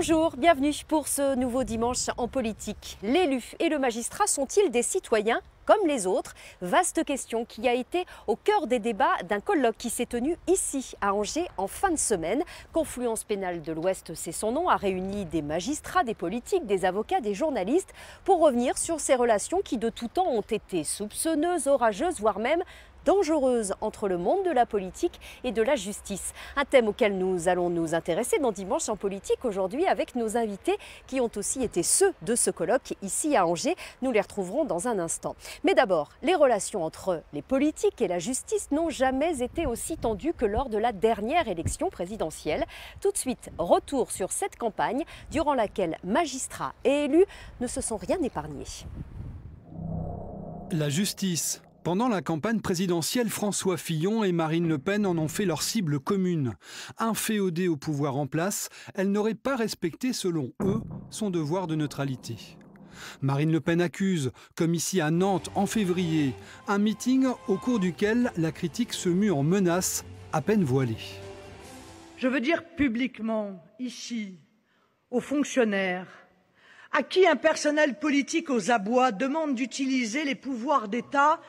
Bonjour, bienvenue pour ce nouveau dimanche en politique. L'élu et le magistrat sont-ils des citoyens comme les autres Vaste question qui a été au cœur des débats d'un colloque qui s'est tenu ici à Angers en fin de semaine. Confluence pénale de l'Ouest, c'est son nom, a réuni des magistrats, des politiques, des avocats, des journalistes pour revenir sur ces relations qui de tout temps ont été soupçonneuses, orageuses, voire même dangereuse entre le monde de la politique et de la justice. Un thème auquel nous allons nous intéresser dans Dimanche en politique aujourd'hui avec nos invités qui ont aussi été ceux de ce colloque ici à Angers. Nous les retrouverons dans un instant. Mais d'abord, les relations entre les politiques et la justice n'ont jamais été aussi tendues que lors de la dernière élection présidentielle. Tout de suite, retour sur cette campagne durant laquelle magistrats et élus ne se sont rien épargnés. La justice, pendant la campagne présidentielle, François Fillon et Marine Le Pen en ont fait leur cible commune. Inféodée au pouvoir en place, elle n'aurait pas respecté, selon eux, son devoir de neutralité. Marine Le Pen accuse, comme ici à Nantes en février, un meeting au cours duquel la critique se mue en menace à peine voilée. Je veux dire publiquement, ici, aux fonctionnaires, à qui un personnel politique aux abois demande d'utiliser les pouvoirs d'État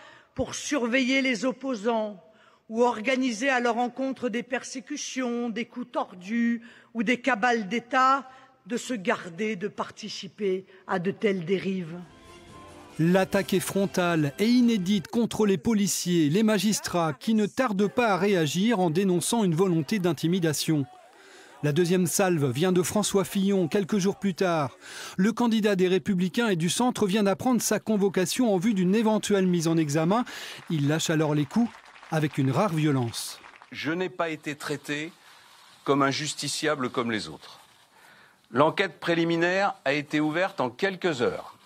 pour surveiller les opposants ou organiser à leur encontre des persécutions, des coups tordus ou des cabales d'État, de se garder de participer à de telles dérives. L'attaque est frontale et inédite contre les policiers, les magistrats, qui ne tardent pas à réagir en dénonçant une volonté d'intimidation. La deuxième salve vient de François Fillon quelques jours plus tard. Le candidat des Républicains et du Centre vient d'apprendre sa convocation en vue d'une éventuelle mise en examen. Il lâche alors les coups avec une rare violence. Je n'ai pas été traité comme un justiciable comme les autres. L'enquête préliminaire a été ouverte en quelques heures.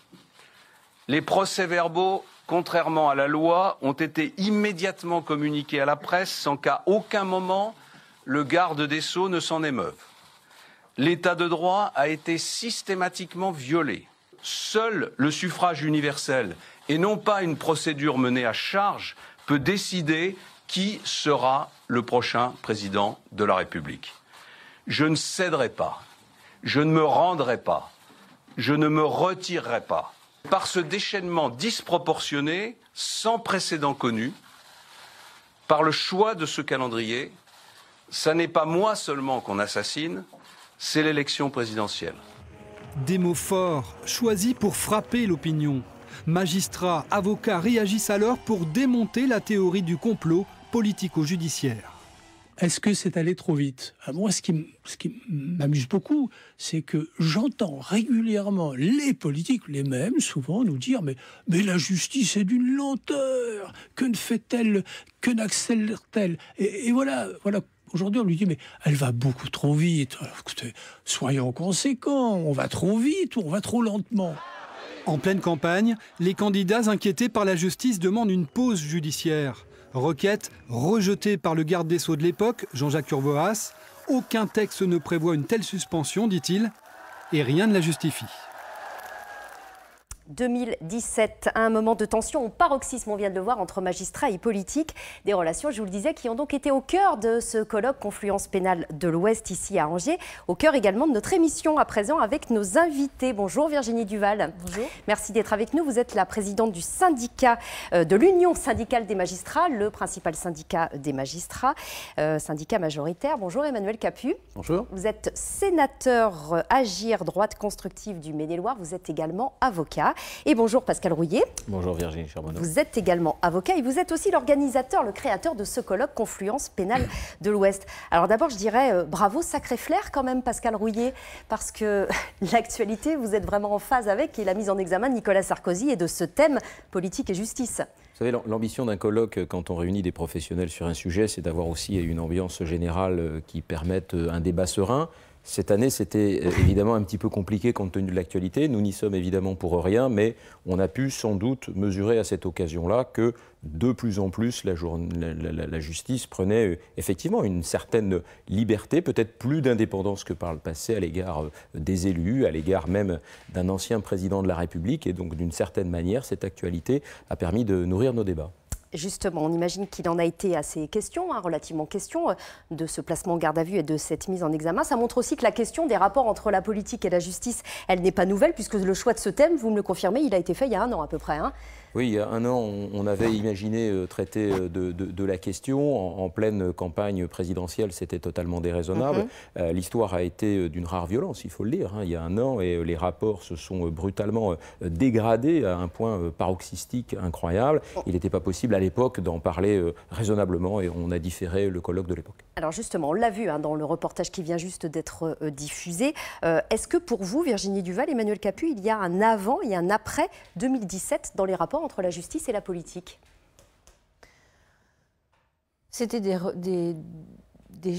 Les procès-verbaux, contrairement à la loi, ont été immédiatement communiqués à la presse sans qu'à aucun moment le garde des Sceaux ne s'en émeuve. L'état de droit a été systématiquement violé. Seul le suffrage universel, et non pas une procédure menée à charge, peut décider qui sera le prochain président de la République. Je ne céderai pas, je ne me rendrai pas, je ne me retirerai pas. Par ce déchaînement disproportionné, sans précédent connu, par le choix de ce calendrier, ça n'est pas moi seulement qu'on assassine, c'est l'élection présidentielle. Des mots forts, choisis pour frapper l'opinion. Magistrats, avocats réagissent alors pour démonter la théorie du complot politico-judiciaire. Est-ce que c'est allé trop vite ah, Moi, ce qui, m'amuse beaucoup, c'est que j'entends régulièrement les politiques, les mêmes, souvent, nous dire Mais, la justice est d'une lenteur Que ne fait-elle Que n'accélère-t-elle et, et, voilà, voilà Aujourd'hui, on lui dit, mais elle va beaucoup trop vite. soyons conséquents, on va trop vite ou on va trop lentement. En pleine campagne, les candidats inquiétés par la justice demandent une pause judiciaire. Requête rejetée par le garde des Sceaux de l'époque, Jean-Jacques Urvoas. Aucun texte ne prévoit une telle suspension, dit-il, et rien ne la justifie. 2017, un moment de tension au paroxysme, on vient de le voir, entre magistrats et politiques. Des relations, je vous le disais, qui ont donc été au cœur de ce colloque Confluence pénale de l'Ouest ici à Angers, au cœur également de notre émission à présent avec nos invités. Bonjour Virginie Duval. Bonjour. Merci d'être avec nous. Vous êtes la présidente du syndicat euh, de l'Union syndicale des magistrats, le principal syndicat des magistrats, euh, syndicat majoritaire. Bonjour Emmanuel Capu. Bonjour. Vous êtes sénateur euh, Agir droite constructive du maine loire Vous êtes également avocat. Et bonjour Pascal Rouillet. Bonjour Virginie Charbonneau. Vous êtes également avocat et vous êtes aussi l'organisateur, le créateur de ce colloque Confluence pénale de l'Ouest. Alors d'abord, je dirais euh, bravo, sacré flair quand même Pascal Rouillet, parce que l'actualité, vous êtes vraiment en phase avec et la mise en examen de Nicolas Sarkozy et de ce thème politique et justice. Vous savez, l'ambition d'un colloque, euh, quand on réunit des professionnels sur un sujet, c'est d'avoir aussi une ambiance générale euh, qui permette un débat serein. Cette année, c'était euh, évidemment un petit peu compliqué compte tenu de l'actualité. Nous n'y sommes évidemment pour rien, mais on a pu sans doute mesurer à cette occasion-là que de plus en plus la, justice prenait euh, effectivement une certaine liberté, peut-être plus d'indépendance que par le passé à l'égard euh, des élus, à l'égard même d'un ancien président de la République. Et donc, d'une certaine manière, cette actualité a permis de nourrir nos débats. Justement, on imagine qu'il en a été assez ces questions, hein, relativement questions, euh, de ce placement en garde à vue et de cette mise en examen. Ça montre aussi que la question des rapports entre la politique et la justice, elle n'est pas nouvelle, puisque le choix de ce thème, vous me le confirmez, il a été fait il y a un an à peu près. Hein. Oui, il y a un an, on avait imaginé euh, traiter euh, de, la question. En, pleine campagne présidentielle, c'était totalement déraisonnable. Mhm. Euh, l'histoire a été d'une rare violence, il faut le dire, hein. il y a un an, et les rapports se sont brutalement dégradés à un point paroxystique incroyable. Oh. Il n'était pas possible à l'époque d'en parler raisonnablement, et on a différé le colloque de l'époque. Alors justement, on l'a vu hein, dans le reportage qui vient juste d'être diffusé. Est-ce que pour vous, Virginie Duval, Emmanuel Capu, il y a un avant et un après 2017 dans les rapports entre la justice et la politique C'était des, des,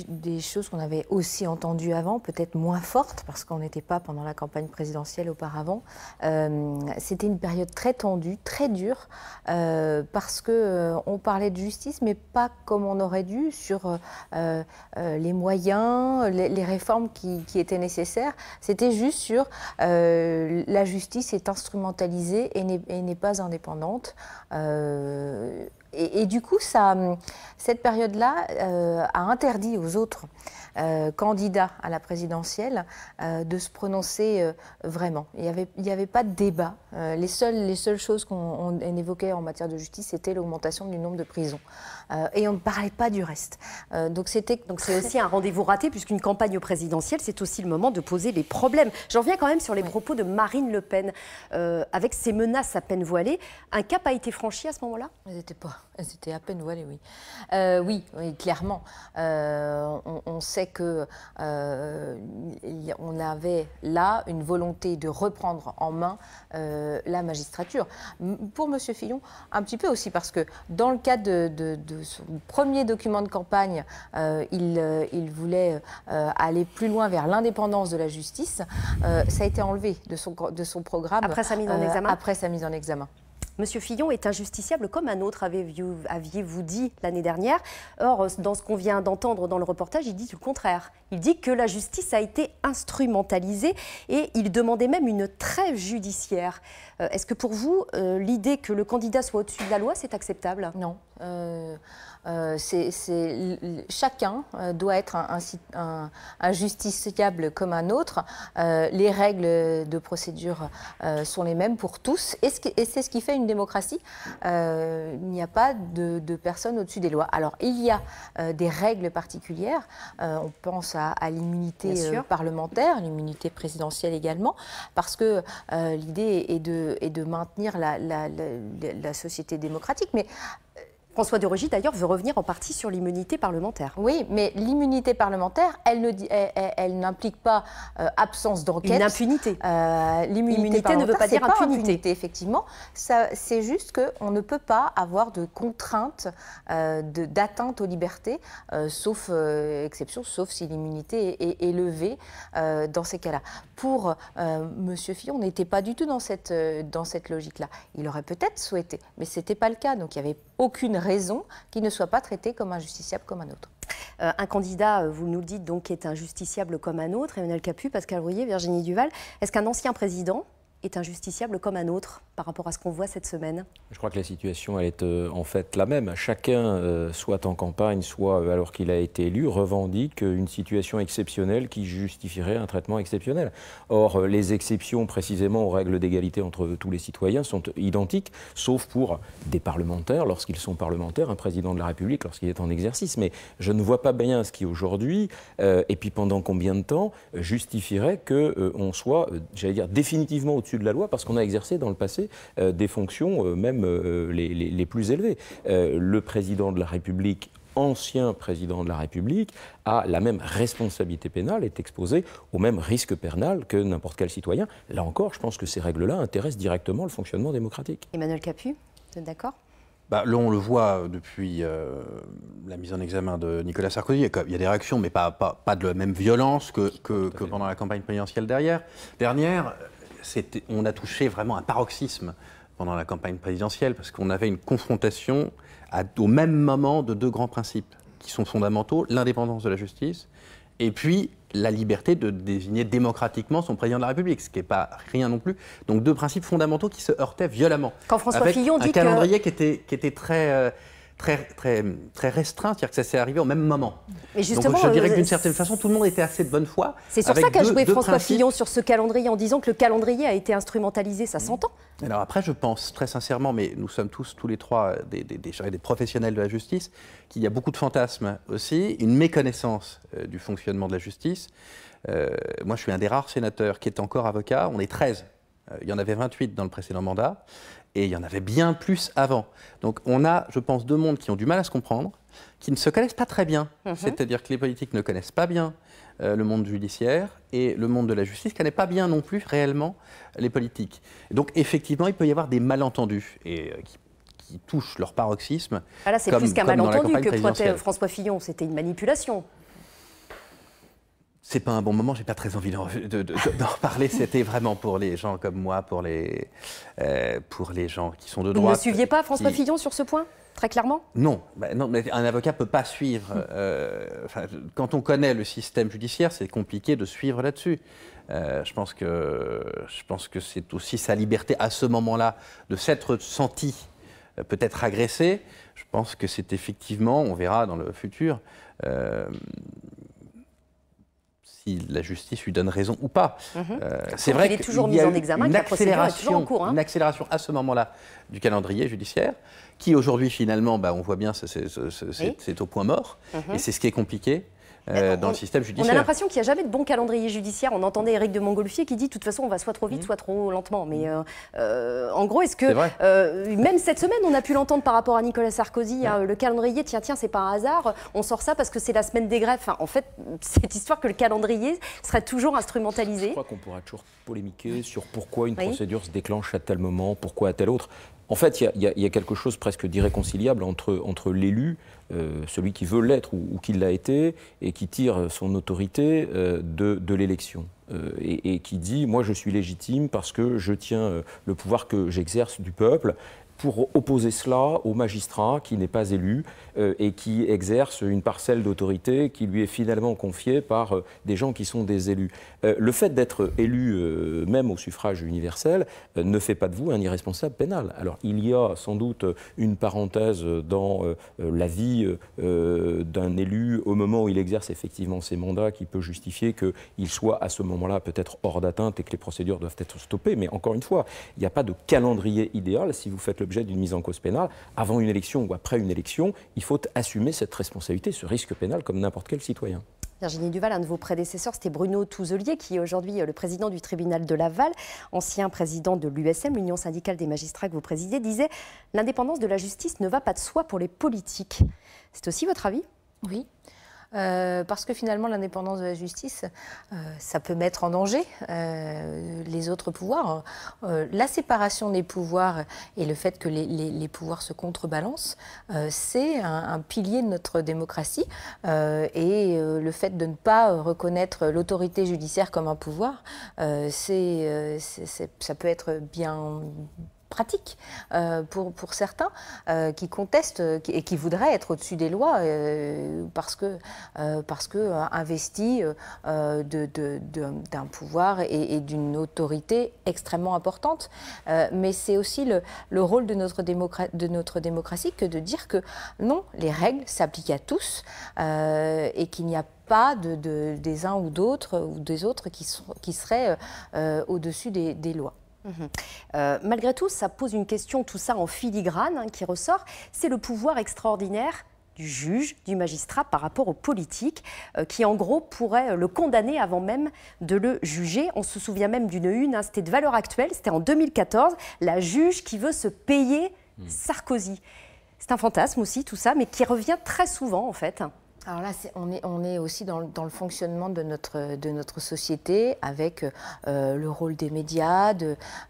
des, choses qu'on avait aussi entendues avant, peut-être moins fortes, parce qu'on n'était pas pendant la campagne présidentielle auparavant. Euh, c'était une période très tendue, très dure, euh, parce qu'on euh, parlait de justice, mais pas comme on aurait dû, sur les moyens, les, réformes qui, étaient nécessaires. C'était juste sur la justice est instrumentalisée et n'est pas indépendante et, du coup, hum, cette période-là euh, a interdit aux autres euh, candidat à la présidentielle euh, de se prononcer euh, vraiment. Il n'y avait, pas de débat. les, seules, les seules choses qu'on évoquait en matière de justice, c'était l'augmentation du nombre de prisons. et on ne parlait pas du reste. donc c'était donc c'est aussi un rendez-vous raté, puisqu'une campagne présidentielle, c'est aussi le moment de poser les problèmes. J'en viens quand même sur les propos de Marine Le Pen. avec ses menaces à peine voilées, un cap a été franchi à ce moment-là Elles étaient pas. Elles étaient à peine voilées, oui. oui, oui, clairement. On, on sait que euh, on avait là une volonté de reprendre en main euh, la magistrature. Pour M. Fillon, un petit peu aussi parce que dans le cadre de, son premier document de campagne, euh, il, voulait aller plus loin vers l'indépendance de la justice. ça a été enlevé de son, de son programme. Après sa mise en examen. Après sa mise en examen. Monsieur Fillon est injusticiable comme un autre, aviez-vous dit l'année dernière. Or, dans ce qu'on vient d'entendre dans le reportage, il dit tout le contraire. Il dit que la justice a été instrumentalisée et il demandait même une trêve judiciaire. Euh, est-ce que pour vous, euh, l'idée que le candidat soit au-dessus de la loi, c'est acceptable Non, euh, euh, chacun euh, doit être un, un, justiciable comme un autre. les règles de procédure sont les mêmes pour tous. Et, c'est ce, qui fait une démocratie. il n'y a pas de, de personne au-dessus des lois. Alors, il y a des règles particulières. on pense à, l'immunité parlementaire, l'immunité présidentielle également, parce que l'idée est de, de, maintenir la, la société démocratique. Mais François de Rugy, d'ailleurs, veut revenir en partie sur l'immunité parlementaire. Oui, mais l'immunité parlementaire, elle, ne, elle, n'implique pas euh, absence d'enquête. Une impunité. Euh, l'immunité ne veut pas dire pas impunité. Effectivement, c'est juste qu'on ne peut pas avoir de contrainte euh, d'atteinte aux libertés, sauf exception, sauf si l'immunité est, est élevée dans ces cas-là. Pour Monsieur M. Fillon, on n'était pas du tout dans cette, dans cette logique-là. Il aurait peut-être souhaité, mais ce n'était pas le cas. Donc il y avait aucune raison qu'il ne soit pas traité comme un justiciable comme un autre. Euh, un candidat, euh, vous nous le dites, donc, est un justiciable comme un autre, Emmanuel Capu, Pascal Rouillet, Virginie Duval. Est-ce qu'un ancien président est injusticiable comme un autre par rapport à ce qu'on voit cette semaine Je crois que la situation elle est euh, en fait la même. Chacun, euh, soit en campagne, soit euh, alors qu'il a été élu, revendique une situation exceptionnelle qui justifierait un traitement exceptionnel. Or, les exceptions précisément aux règles d'égalité entre tous les citoyens sont identiques, sauf pour des parlementaires lorsqu'ils sont parlementaires, un président de la République lorsqu'il est en exercice. Mais je ne vois pas bien ce qui aujourd'hui, et puis pendant combien de temps, justifierait qu'on soit, j'allais dire, définitivement au-dessus de la loi parce qu'on a exercé dans le passé euh, des fonctions, euh, même euh, les, plus élevées. le président de la République ancien président de la République a la même responsabilité pénale, est exposé au même risque pénal que n'importe quel citoyen. Là encore, je pense que ces règles-là intéressent directement le fonctionnement démocratique. Emmanuel Capu, vous êtes d'accord bah, là, on le voit depuis la mise en examen de Nicolas Sarkozy. Il y a, des réactions, mais pas, pas, de la même violence que, pendant la campagne présidentielle dernière on a touché vraiment un paroxysme pendant la campagne présidentielle, parce qu'on avait une confrontation au même moment de deux grands principes qui sont fondamentaux, l'indépendance de la justice et puis la liberté de désigner démocratiquement son président de la République, ce qui n'est pas rien non plus. Donc deux principes fondamentaux qui se heurtaient violemment. Quand François Fillon dit un calendrier qui, était, qui était très... Euh, très, très, très restreint, c'est-à-dire que ça s'est arrivé au même moment. Mais justement, je dirais que euh, d'une certaine façon, tout le monde était assez de bonne foi. C'est sur ça qu'a joué François Fillon sur ce calendrier en disant que le calendrier a été instrumentalisé, ça s'entend. Alors après, je pense très sincèrement, mais nous sommes tous, tous les trois, des, des, des, professionnels de la justice, qu'il y a beaucoup de fantasmes aussi, une méconnaissance euh, du fonctionnement de la justice. Euh, moi, je suis un des rares sénateurs qui est encore avocat. On est 13 il y en avait 28 dans le précédent mandat et il y en avait bien plus avant. Donc on a, je pense, deux mondes qui ont du mal à se comprendre, qui ne se connaissent pas très bien. Mhm. C'est-à-dire que les politiques ne connaissent pas bien euh, le monde judiciaire et le monde de la justice ne connaît pas bien non plus réellement euh, les politiques. Donc effectivement, il peut y avoir des malentendus et euh, qui touchent leur paroxysme. Ah là, c'est plus qu'un malentendu que François Fillon, c'était une manipulation c'est pas un bon moment, j'ai pas très envie d'en de, C'était vraiment pour les gens comme moi, pour les, euh, pour les gens qui sont de droit Vous ne suiviez pas François Fillon sur ce point Très clairement non, bah, non, mais un avocat ne peut pas suivre. Hmm. Euh, quand on connaît le système judiciaire, c'est compliqué de suivre là-dessus. Euh, je pense que, je pense que c'est aussi sa liberté à ce moment-là de s'être senti peut-être agressé. Je pense que c'est effectivement, on verra dans le futur, si la justice lui donne raison ou pas. Mhm. Euh, c'est vrai qu'il est y a en examen, une, accélération, hein. une accélération à ce moment-là du calendrier judiciaire, qui aujourd'hui finalement, bah, on voit bien, c'est au point mort, mhm. et c'est ce qui est compliqué, euh, dans on, le système judiciaire. On a l'impression qu'il n'y a jamais de bon calendrier judiciaire. On entendait Éric de Montgolfier qui dit de toute façon on va soit trop vite, mm. soit trop lentement. Mais mm. euh, euh, en gros, est-ce que même cette semaine on a pu l'entendre par rapport à Nicolas Sarkozy, le calendrier, tiens, tiens, c'est pas un hasard, on sort ça parce que c'est la semaine des greffes. en fait, cette histoire que le calendrier serait toujours instrumentalisé. Je crois qu'on pourra toujours polémiquer sur pourquoi une procédure se déclenche à tel moment, pourquoi à tel autre. En fait, il y, a quelque chose presque d'irréconciliable entre, l'élu, euh, celui qui veut l'être ou, qui l'a été, et qui tire son autorité euh, de, l'élection. Euh, et, qui dit, moi je suis légitime parce que je tiens le pouvoir que j'exerce du peuple, pour opposer cela au magistrat qui n'est pas élu et qui exerce une parcelle d'autorité qui lui est finalement confiée par des gens qui sont des élus. Euh, le fait d'être élu, euh, même au suffrage universel, euh, ne fait pas de vous un irresponsable pénal. Alors, il y a sans doute une parenthèse dans la vie d'un élu au moment où il exerce effectivement ses mandats qui peut justifier qu'il soit à ce moment-là peut-être hors d'atteinte et que les procédures doivent être stoppées. Mais encore une fois, il n'y a pas de calendrier idéal si vous faites l'objet d'une mise en cause pénale. Avant une élection ou après une élection, il faut assumer cette responsabilité, ce risque pénal comme n'importe quel citoyen. Virginie Duval, un de vos prédécesseurs, c'était Bruno Touzelier, qui est aujourd'hui euh, le président du tribunal de Laval, ancien président de l'USM, l'Union syndicale des magistrats que vous présidez, disait L'indépendance de la justice ne va pas de soi pour les politiques. C'est aussi votre avis Oui, euh, parce que finalement l'indépendance de la justice, euh, ça peut mettre en danger euh, les autres pouvoirs. la séparation des pouvoirs et le fait que les, pouvoirs se contrebalancent, c'est un, pilier de notre démocratie et le fait de ne pas reconnaître l'autorité judiciaire comme un pouvoir, c'est, ça peut être bien pratique euh, pour, pour certains euh, qui contestent euh, et qui voudraient être au-dessus des lois parce que, parce que investis d'un de, de, pouvoir et, d'une autorité extrêmement importante. mais c'est aussi le, le, rôle de notre, de notre démocratie que de dire que non, les règles s'appliquent à tous et qu'il n'y a pas de, des uns ou d'autres ou des autres qui, sont, qui seraient au-dessus des lois. Mhm. Euh, malgré tout, ça pose une question, tout ça en filigrane hein, qui ressort, c'est le pouvoir extraordinaire du juge, du magistrat par rapport aux politiques euh, qui en gros pourrait euh, le condamner avant même de le juger. On se souvient même d'une une, hein, c'était de valeur actuelle, c'était en 2014, la juge qui veut se payer hmm. Sarkozy. C'est un fantasme aussi tout ça, mais qui revient très souvent en fait. Alors là, on, est, on est aussi dans, le fonctionnement de notre, de notre société avec euh, le rôle des médias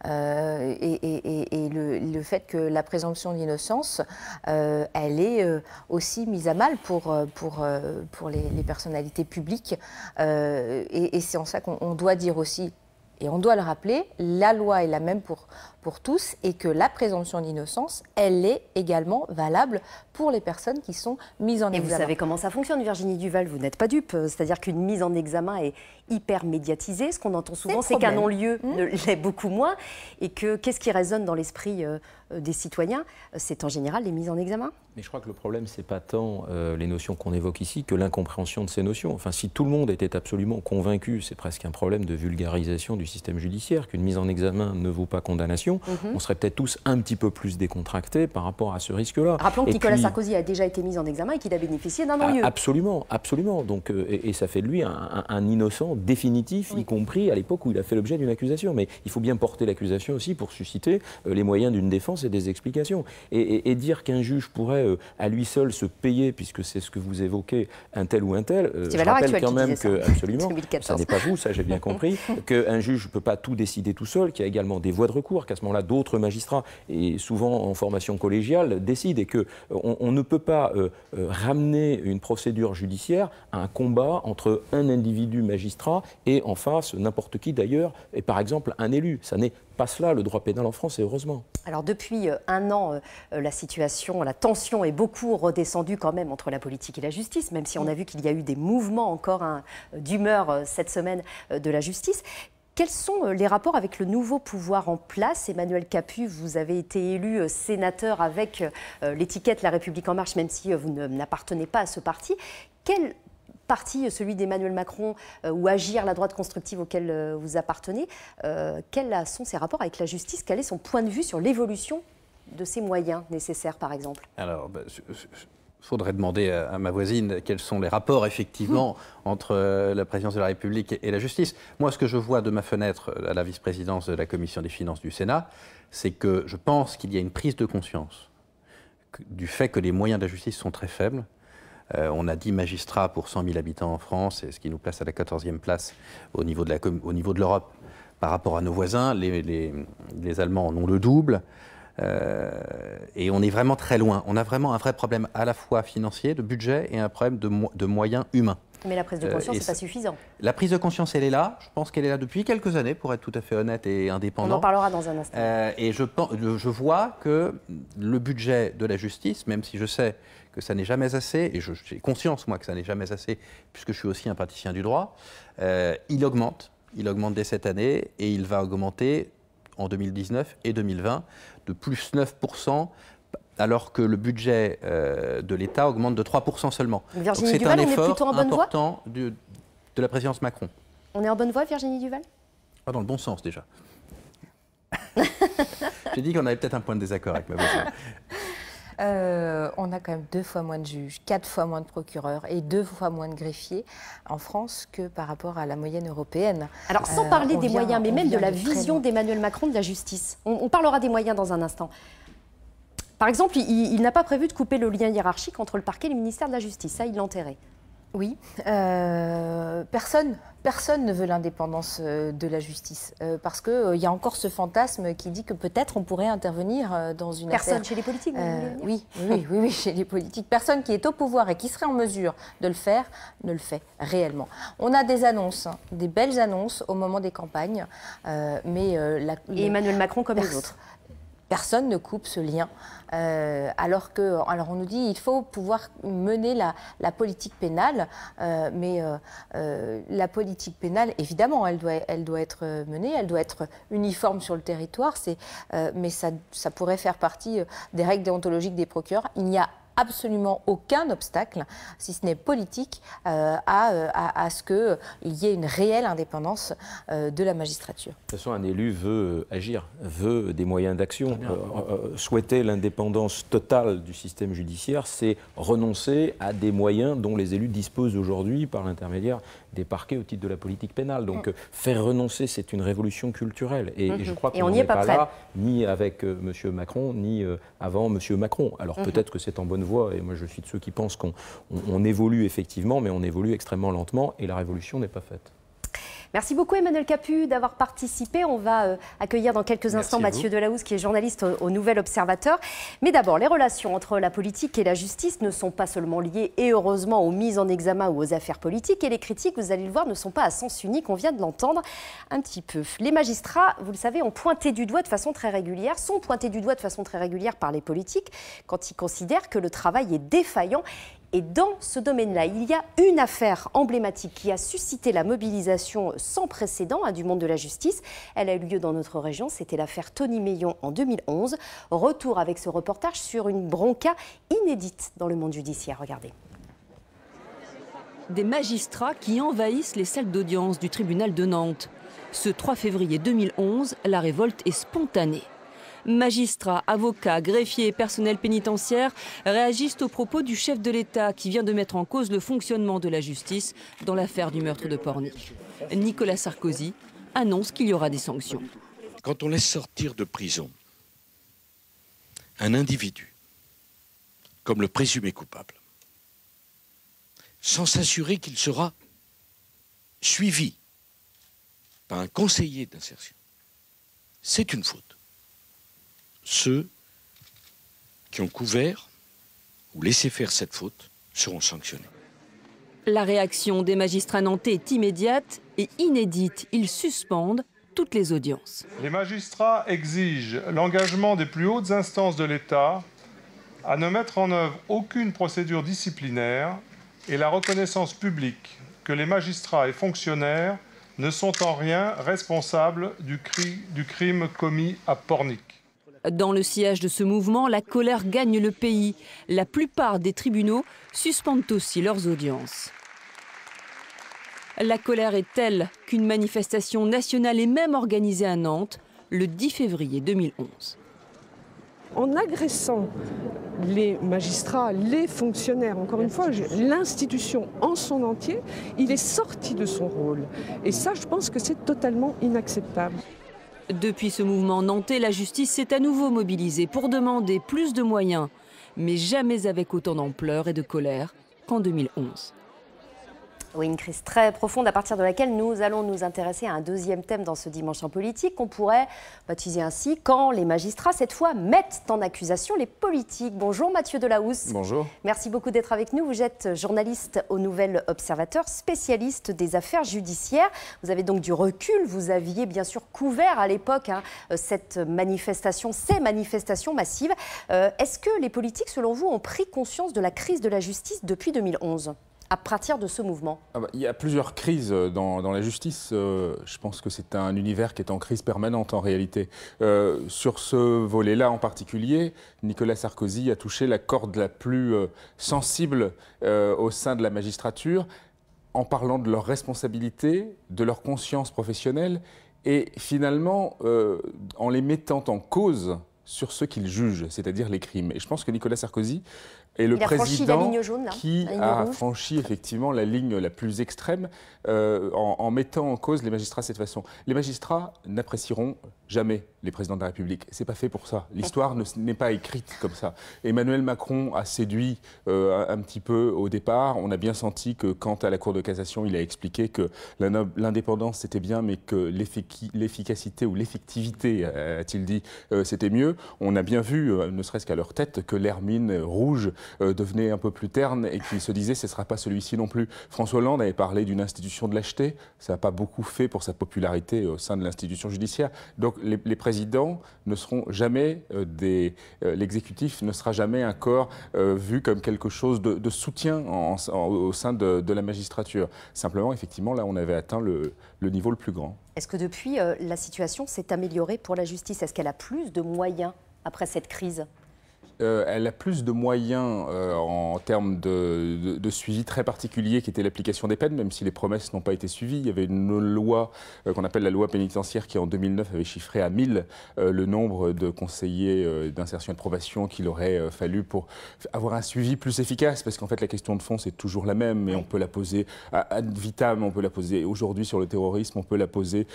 euh, et, le, fait que la présomption d'innocence, euh, elle est aussi mise à mal pour, pour, pour les, personnalités publiques. et, et c'est en ça qu'on doit dire aussi et on doit le rappeler, la loi est la même pour pour tous et que la présomption d'innocence, elle est également valable pour les personnes qui sont mises en examen. Et vous savez comment ça fonctionne, Virginie Duval, vous n'êtes pas dupe. Euh, c'est-à-dire qu'une mise en examen est hyper médiatisée. Ce qu'on entend souvent, c'est qu'un non-lieu mmh. l'est beaucoup moins. Et que qu'est-ce qui résonne dans l'esprit euh, euh, des citoyens C'est en général les mises en examen. Mais je crois que le problème, c'est pas tant les notions qu'on évoque ici que l'incompréhension de ces notions. Enfin, si tout le monde était absolument convaincu, c'est presque un problème de vulgarisation du système judiciaire, qu'une mise en examen ne vaut pas condamnation, Mhm. on serait peut-être tous un petit peu plus décontractés par rapport à ce risque-là. Rappelons que Nicolas Sarkozy a déjà été mis en examen et qu'il a bénéficié d'un non ah, Absolument, absolument. Donc, euh, et, ça fait de lui un, innocent définitif, y compris à l'époque où il a fait l'objet d'une accusation. Mais il faut bien porter l'accusation aussi pour susciter euh, les moyens d'une défense et des explications. Et, dire qu'un juge pourrait euh, à lui seul se payer, puisque c'est ce que vous évoquez, un tel ou un tel, je rappelle quand même que, absolument, ça n'est pas vous, ça j'ai bien compris, qu'un juge ne peut pas tout décider tout seul, qu'il y a également des voies de recours, là d'autres magistrats, et souvent en formation collégiale, décident et qu'on euh, on ne peut pas euh, euh, ramener une procédure judiciaire à un combat entre un individu magistrat et en face n'importe qui d'ailleurs, et par exemple un élu. Ça n'est pas cela le droit pénal en France, et heureusement. Alors depuis un an, la situation, la tension est beaucoup redescendue quand même entre la politique et la justice, même si on a vu qu'il y a eu des mouvements encore hein, d'humeur cette semaine de la justice. Quels sont euh, les rapports avec le nouveau pouvoir en place Emmanuel Capu, vous avez été élu euh, sénateur avec euh, l'étiquette La République en marche, même si vous n'appartenez pas à ce parti. Quel parti, celui d'Emmanuel Macron ou Agir, la droite constructive auquel vous appartenez, quels sont ses rapports avec la justice Quel est son point de vue sur l'évolution de ces moyens nécessaires, par exemple Alors, bah, il faudrait demander à, ma voisine quels sont les rapports, effectivement, hmm. entre euh, la présidence de la République et, la justice. Moi, ce que je vois de ma fenêtre euh, à la vice-présidence de la Commission des finances du Sénat, c'est que je pense qu'il y a une prise de conscience du fait que les moyens de la justice sont très faibles. Euh, on a 10 magistrats pour 100 000 habitants en France, ce qui nous place à la 14e place au niveau de l'Europe par rapport à nos voisins. les Allemands en ont le double. Euh, et on est vraiment très loin. On a vraiment un vrai problème à la fois financier, de budget, et un problème de, de moyens humains. Mais la prise de euh, conscience, ce n'est pas suffisant. La prise de conscience, elle est là. Je pense qu'elle est là depuis quelques années, pour être tout à fait honnête et indépendant. On en parlera dans un instant. Euh, et je, je vois que le budget de la justice, même si je sais que ça n'est jamais assez, et j'ai conscience, moi, que ça n'est jamais assez, puisque je suis aussi un praticien du droit, il augmente. Il augmente dès cette année et il va augmenter en 2019 et 2020 de plus 9%, alors que le budget euh, de l'État augmente de 3% seulement. C'est un effort on est en bonne important voie de, de la présidence Macron. On est en bonne voie, Virginie Duval Pas ah, Dans le bon sens déjà. J'ai dit qu'on avait peut-être un point de désaccord avec ma voix. Euh, on a quand même deux fois moins de juges, quatre fois moins de procureurs et deux fois moins de greffiers en France que par rapport à la moyenne européenne. Alors sans euh, parler des moyens, mais même de la vision d'Emmanuel Macron de la justice. On, parlera des moyens dans un instant. Par exemple, il, il n'a pas prévu de couper le lien hiérarchique entre le parquet et le ministère de la Justice. Ça, il l'enterrait. Oui, euh, personne, personne ne veut l'indépendance euh, de la justice euh, parce qu'il y a encore ce fantasme qui dit que peut-être on pourrait intervenir dans une personne chez les politiques. oui, oui, oui, oui, chez les politiques. Personne qui est au pouvoir et qui serait en mesure de le faire ne le fait réellement. On a des annonces, hein, des belles annonces au moment des campagnes, mais la, et Emmanuel Macron comme les autres personne ne coupe ce lien. Euh, alors que, on nous dit il faut pouvoir mener la, politique pénale, euh, mais euh, la politique pénale, évidemment, elle doit, elle doit être menée, elle doit être uniforme sur le territoire. mais ça, ça pourrait faire partie des règles déontologiques des procureurs. Il n'y a absolument aucun obstacle, si ce n'est politique, euh, à, euh, à, à, ce qu'il euh, y ait une réelle indépendance de la magistrature. De toute façon, un élu veut agir, veut des moyens d'action. souhaiter l'indépendance totale du système judiciaire, c'est renoncer à des moyens dont les élus disposent aujourd'hui par l'intermédiaire des parquets au titre de la politique pénale. Donc mm. faire renoncer, c'est une révolution culturelle. Et, je mm-hmm. crois qu'on n'y est pas, là, ni avec M. Macron, ni avant M. Macron. Alors mm-hmm. peut-être que c'est en bonne et moi je suis de ceux qui pensent qu'on évolue effectivement, mais on évolue extrêmement lentement, et la révolution n'est pas faite. Merci beaucoup Emmanuel Capu d'avoir participé. On va euh, accueillir dans quelques instants Mathieu Delahousse qui est journaliste au Nouvel Observateur. Mais d'abord, les relations entre la politique et la justice ne sont pas seulement liées et heureusement aux mises en examen ou aux affaires politiques. Et les critiques, vous allez le voir, ne sont pas à sens unique. On vient de l'entendre un petit peu. Les magistrats, vous le savez, ont pointé du doigt de façon très régulière, sont pointés du doigt de façon très régulière par les politiques quand ils considèrent que le travail est défaillant et dans ce domaine-là, il y a une affaire emblématique qui a suscité la mobilisation sans précédent à hein, du monde de la justice. Elle a eu lieu dans notre région, c'était l'affaire Tony Meillon en 2011. Retour avec ce reportage sur une bronca inédite dans le monde judiciaire. Regardez. Des magistrats qui envahissent les salles d'audience du tribunal de Nantes. Ce 3 février 2011, la révolte est spontanée. Magistrats, avocats, greffiers et personnel pénitentiaires réagissent aux propos du chef de l'État qui vient de mettre en cause le fonctionnement de la justice dans l'affaire du meurtre de Pornic. Nicolas Sarkozy annonce qu'il y aura des sanctions. Quand on laisse sortir de prison un individu comme le présumé coupable, sans s'assurer qu'il sera suivi par un conseiller d'insertion, c'est une faute ceux qui ont couvert ou laissé faire cette faute seront sanctionnés. La réaction des magistrats nantais est immédiate et inédite. Ils suspendent toutes les audiences. Les magistrats exigent l'engagement des plus hautes instances de l'État à ne mettre en œuvre aucune procédure disciplinaire et la reconnaissance publique que les magistrats et fonctionnaires ne sont en rien responsables du, crime commis à Pornic. Dans le siège de ce mouvement, la colère gagne le pays. La plupart des tribunaux suspendent aussi leurs audiences. La colère est telle qu'une manifestation nationale est même organisée à Nantes le 10 février 2011. En agressant les magistrats, les fonctionnaires, encore une fois, l'institution en son entier, il est sorti de son rôle. Et ça, je pense que c'est totalement inacceptable. Depuis ce mouvement nantais, la justice s'est à nouveau mobilisée pour demander plus de moyens, mais jamais avec autant d'ampleur et de colère qu'en 2011. Oui, une crise très profonde à partir de laquelle nous allons nous intéresser à un deuxième thème dans ce dimanche en politique qu'on pourrait baptiser ainsi quand les magistrats, cette fois, mettent en accusation les politiques. Bonjour Mathieu Delahousse. Bonjour. Merci beaucoup d'être avec nous. Vous êtes journaliste au Nouvel Observateur, spécialiste des affaires judiciaires. Vous avez donc du recul. Vous aviez bien sûr couvert à l'époque hein, cette manifestation, ces manifestations massives. Euh, est-ce que les politiques, selon vous, ont pris conscience de la crise de la justice depuis 2011 à partir de ce mouvement ah bah, Il y a plusieurs crises euh, dans, la justice. Euh, je pense que c'est un univers qui est en crise permanente en réalité. Euh, sur ce volet-là en particulier, Nicolas Sarkozy a touché la corde la plus sensible au sein de la magistrature en parlant de leur responsabilité, de leur conscience professionnelle et finalement en les mettant en cause sur ce qu'ils jugent, c'est-à-dire les crimes. Et je pense que Nicolas Sarkozy et le président qui a franchi effectivement la ligne la plus extrême euh, en, en mettant en cause les magistrats de cette façon. Les magistrats n'apprécieront jamais les présidents de la République. C'est pas fait pour ça. L'histoire n'est pas écrite comme ça. Emmanuel Macron a séduit euh, un petit peu au départ. On a bien senti que, quant à la Cour de cassation, il a expliqué que l'indépendance c'était bien, mais que l'efficacité ou l'effectivité, euh, a-t-il dit, euh, c'était mieux. On a bien vu, ne serait-ce qu'à leur tête, que l'hermine rouge devenait un peu plus terne et qu'il se disait ce sera pas celui-ci non plus. François Hollande avait parlé d'une institution de lâcheté. Ça n'a pas beaucoup fait pour sa popularité au sein de l'institution judiciaire. Donc les présidents ne seront jamais euh, des. Euh, l'exécutif ne sera jamais un corps euh, vu comme quelque chose de, soutien au sein de, la magistrature. Simplement, effectivement, là, on avait atteint le niveau le plus grand. Est-ce que depuis, la situation s'est améliorée pour la justice Est-ce qu'elle a plus de moyens après cette crise euh, elle a plus de moyens euh, en termes de, suivi très particulier qui était l'application des peines, même si les promesses n'ont pas été suivies. Il y avait une loi euh, qu'on appelle la loi pénitentiaire qui en 2009 avait chiffré à 1000 le nombre de conseillers d'insertion et de probation qu'il aurait fallu pour avoir un suivi plus efficace, parce qu'en fait la question de fond c'est toujours la même, mais on peut la poser à ad vitam, on peut la poser aujourd'hui sur le terrorisme, on peut la poser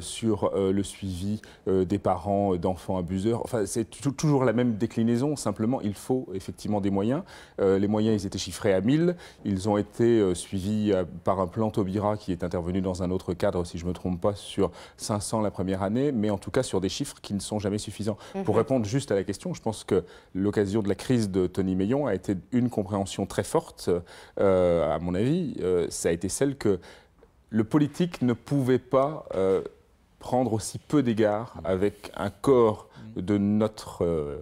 sur le suivi des parents d'enfants abuseurs. Enfin c'est toujours la même déclinaison. Ça Simplement, il faut effectivement des moyens. Euh, les moyens, ils étaient chiffrés à 1000. Ils ont été euh, suivis euh, par un plan Taubira qui est intervenu dans un autre cadre, si je ne me trompe pas, sur 500 la première année, mais en tout cas sur des chiffres qui ne sont jamais suffisants. Mhm. Pour répondre juste à la question, je pense que l'occasion de la crise de Tony Meillon a été une compréhension très forte, à mon avis. ça a été celle que le politique ne pouvait pas prendre aussi peu d'égards avec un corps mhm. de notre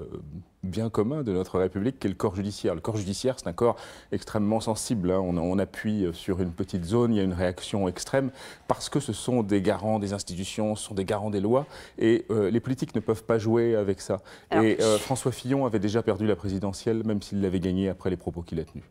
bien commun de notre République, qui est le corps judiciaire. Le corps judiciaire, c'est un corps extrêmement sensible. Hein. On, appuie euh, sur une petite zone, il y a une réaction extrême, parce que ce sont des garants des institutions, ce sont des garants des lois, et euh, les politiques ne peuvent pas jouer avec ça. et euh, François Fillon avait déjà perdu la présidentielle, même s'il l'avait gagnée après les propos qu'il a tenus.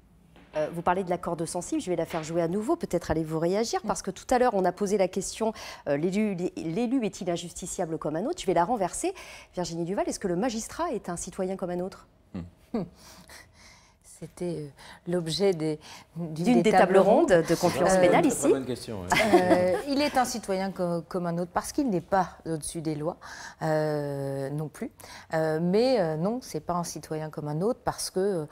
Euh, vous parlez de l'accord de sensible, je vais la faire jouer à nouveau, peut-être allez-vous réagir, parce que tout à l'heure, on a posé la question, euh, l'élu est-il injusticiable comme un autre Je vais la renverser. Virginie Duval, est-ce que le magistrat est un citoyen comme un autre hmm. C'était euh, l'objet d'une des, tables rondes de confiance euh, pénale ici. Euh, il est un citoyen comme, un autre parce qu'il n'est pas au-dessus des lois non plus. mais non, ce n'est pas un citoyen comme un autre parce que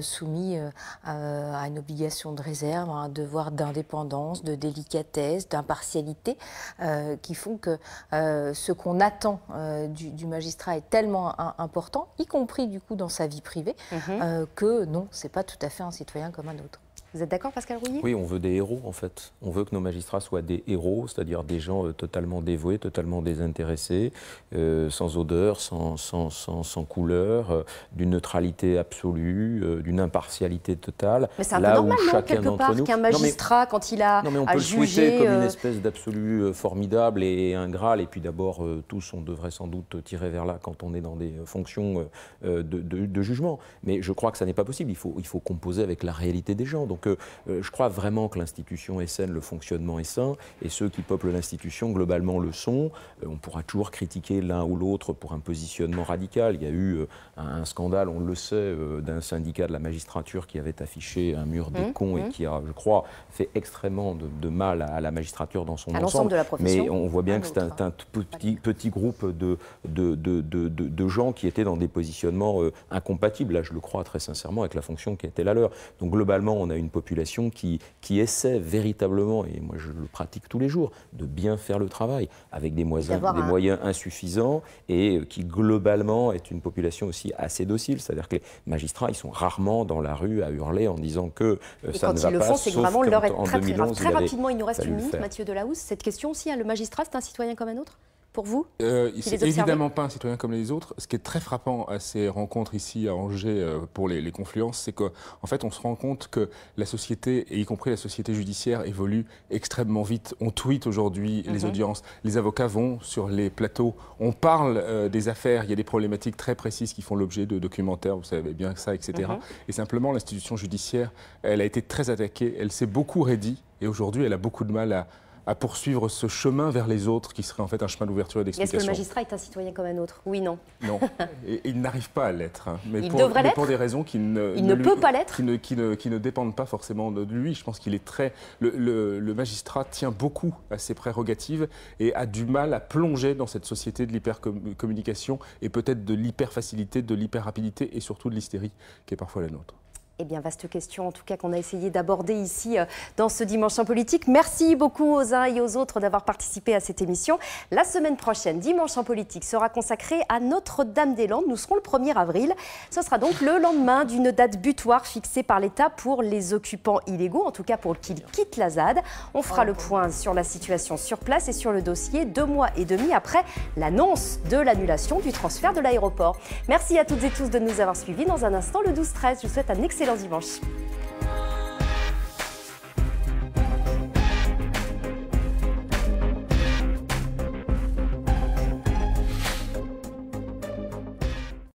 soumis à une obligation de réserve, à un devoir d'indépendance, de délicatesse, d'impartialité, qui font que ce qu'on attend du, magistrat est tellement important, y compris du coup dans sa vie privée, mm-hmm. que non c'est pas tout à fait un citoyen comme un autre. Vous êtes d'accord, Pascal Rouillet Oui, on veut des héros, en fait. On veut que nos magistrats soient des héros, c'est-à-dire des gens euh, totalement dévoués, totalement désintéressés, euh, sans odeur, sans, sans, sans, sans couleur, euh, d'une neutralité absolue, d'une impartialité totale. Mais c'est un peu quelque part, qu'un magistrat, quand il a Non, mais on peut le souhaiter comme une espèce d'absolu formidable et un Graal. Et puis d'abord, tous, on devrait sans doute tirer vers là quand on est dans des fonctions de, de, de jugement. Mais je crois que ça n'est pas possible. Il faut, il faut composer avec la réalité des gens. Donc euh, je crois vraiment que l'institution est saine, le fonctionnement est sain, et ceux qui peuplent l'institution, globalement, le sont. Euh, on pourra toujours critiquer l'un ou l'autre pour un positionnement radical. Il y a eu euh, un, scandale, on le sait, d'un syndicat de la magistrature qui avait affiché un mur des mmh, cons et mmh. qui a, je crois, fait extrêmement de, mal à, la magistrature dans son à ensemble. De la Mais on voit bien que c'est un, petit, petit groupe de de, de, gens qui étaient dans des positionnements incompatibles, là je le crois très sincèrement, avec la fonction qui était la leur. Donc globalement, on a une population qui, qui essaie véritablement, et moi je le pratique tous les jours, de bien faire le travail, avec des moyens, des moyens insuffisants, et euh, qui globalement est une population aussi assez docile. C'est-à-dire que les magistrats, ils sont rarement dans la rue à hurler en disant que euh, ça ne va pas. quand le font, c'est vraiment leur est très, rapidement, il nous reste une minute, Mathieu Delahousse. Cette question aussi, hein, le magistrat, c'est un citoyen comme un autre pour vous euh, C'est évidemment pas un citoyen comme les autres. Ce qui est très frappant à ces rencontres ici à Angers euh, pour les, confluences, c'est qu'en en fait, on se rend compte que la société, et y compris la société judiciaire, évolue extrêmement vite. On tweet aujourd'hui les mhm. audiences, les avocats vont sur les plateaux, on parle euh, des affaires, il y a des problématiques très précises qui font l'objet de documentaires, vous savez bien que ça, etc. Mhm. Et simplement, l'institution judiciaire, elle a été très attaquée, elle s'est beaucoup raidie, et aujourd'hui, elle a beaucoup de mal à à poursuivre ce chemin vers les autres qui serait en fait un chemin d'ouverture et d'explication. Est-ce que le magistrat est un citoyen comme un autre Oui, non. Non, il n'arrive pas à l'être. Hein. Mais, il pour, devrait mais pour des raisons qui ne, pas l'être qui ne, dépendent pas forcément de lui. Je pense qu'il est très. Le, le, magistrat tient beaucoup à ses prérogatives et a du mal à plonger dans cette société de l'hypercommunication et peut-être de l'hyperfacilité, de l'hyperrapidité et surtout de l'hystérie qui est parfois la nôtre. Eh bien, vaste question, en tout cas, qu'on a essayé d'aborder ici euh, dans ce dimanche en politique. Merci beaucoup aux uns et aux autres d'avoir participé à cette émission. La semaine prochaine, dimanche en politique sera consacrée à Notre-Dame-des-Landes. Nous serons le 1er avril. Ce sera donc le lendemain d'une date butoir fixée par l'État pour les occupants illégaux, en tout cas pour qu'ils quittent la ZAD. On fera le point sur la situation sur place et sur le dossier deux mois et demi après l'annonce de l'annulation du transfert de l'aéroport. Merci à toutes et tous de nous avoir suivis. Dans un instant, le 12-13, je vous souhaite un excellent dans dimanche.